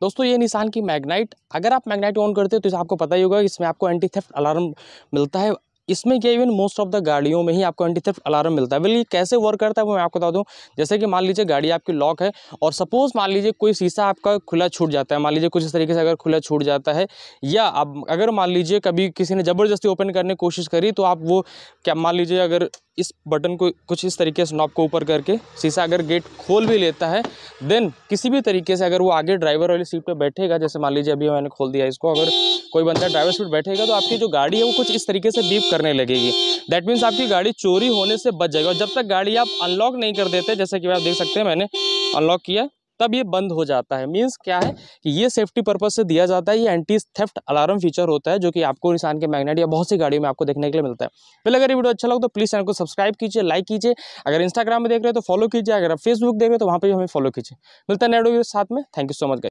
दोस्तों ये निशान की मैग्नाइट अगर आप मैग्नाइट ऑन करते हो तो आपको पता ही होगा कि इसमें आपको एंटी थेफ्ट अलार्म मिलता है इसमें क्या इवन मोस्ट ऑफ द गाड़ियों में ही आपको एंटी थेफ्ट अलार्म मिलता है बल्कि कैसे वर्क करता है वो मैं आपको बता दूं जैसे कि मान लीजिए गाड़ी आपकी लॉक है और सपोज़ मान लीजिए कोई शीशा आपका खुला छूट जाता है मान लीजिए कुछ इस तरीके से अगर खुला छूट जाता है या आप अगर मान लीजिए कभी किसी ने ज़बरदस्ती ओपन करने की कोशिश करी तो आप वो क्या मान लीजिए अगर इस बटन को कुछ इस तरीके से नॉब को ऊपर करके शीशा अगर गेट खोल भी लेता है देन किसी भी तरीके से अगर वो आगे ड्राइवर वाली सीट पे बैठेगा जैसे मान लीजिए अभी मैंने खोल दिया इसको अगर कोई बंदा ड्राइवर सीट बैठेगा तो आपकी जो गाड़ी है वो कुछ इस तरीके से बीप करने लगेगी दैट मीन्स आपकी गाड़ी चोरी होने से बच जाएगी और जब तक गाड़ी आप अनलॉक नहीं कर देते जैसे कि आप देख सकते हैं मैंने अनलॉक किया तब ये बंद हो जाता है मीन्स क्या है कि ये सेफ्टी पर्पज से दिया जाता है ये एंटी थेफ्ट अलार्म फीचर होता है जो कि आपको निशान के मैग्नेट या बहुत सी गाड़ियों में आपको देखने के लिए मिलता है पहले अगर ये वीडियो अच्छा लगा तो प्लीज़ चैनल को सब्सक्राइब कीजिए लाइक कीजिए अगर इंस्टाग्राम में देख रहे हो तो फॉलो कीजिए अगर आप फेसबुक देख रहे हो तो वहाँ पर हमें फॉलो कीजिए मिलता है नेडो साथ में थैंक यू सो मच